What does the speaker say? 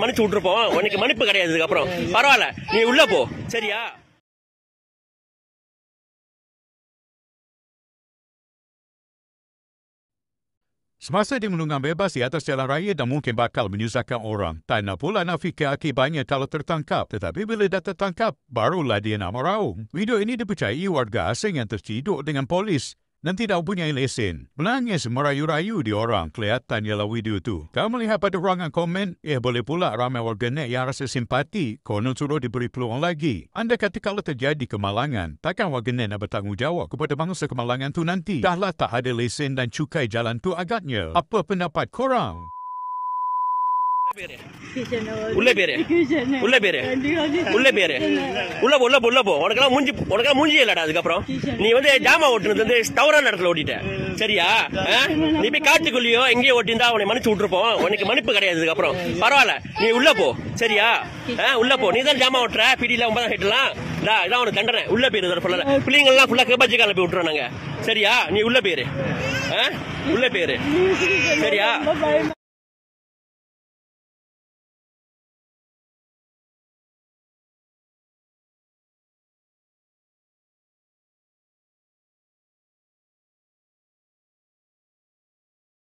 மன்னிச்சு விட்டுருப்போம் உனக்கு மன்னிப்பு கிடையாது அப்புறம் பரவாயில்ல நீ உள்ள போ சரியா Semasa di menunggang bebas di atas jalan raya dan mungkin bakal menyusahkan orang. Tak nak pula nak fikir akibatnya kalau tertangkap. Tetapi bila dah tertangkap, barulah dia nak meraung. Video ini dipercayai warga asing yang terciduk dengan polis dan tidak mempunyai lesen. Menangis merayu-rayu di orang kelihatan ialah video itu. Kau melihat pada ruangan komen, eh boleh pula ramai warganet yang rasa simpati konon suruh diberi peluang lagi. Anda kata kalau terjadi kemalangan, takkan warganet nak bertanggungjawab kepada bangsa kemalangan tu nanti. Dahlah tak ada lesen dan cukai jalan tu agaknya. Apa pendapat korang? உள்ள பேரு உள்ள உள்ள போ உனக்கெல்லாம் மூஞ்சி உனக்கெல்லாம் அதுக்கப்புறம் நீ வந்து ஜாமா ஓட்டுனது வந்து இடத்துல சரியா நீ போய் ஓட்டிருந்தா மன்னிச்சு உனக்கு கிடையாது அதுக்கப்புறம் பரவாயில்ல நீ போ சரியா போ நீ தான் ஜாமா ஓட்டுற இதான் உனக்கு பிள்ளைங்கள்லாம் சரியா நீ உள்ள பேரு உள்ள பேரு சரியா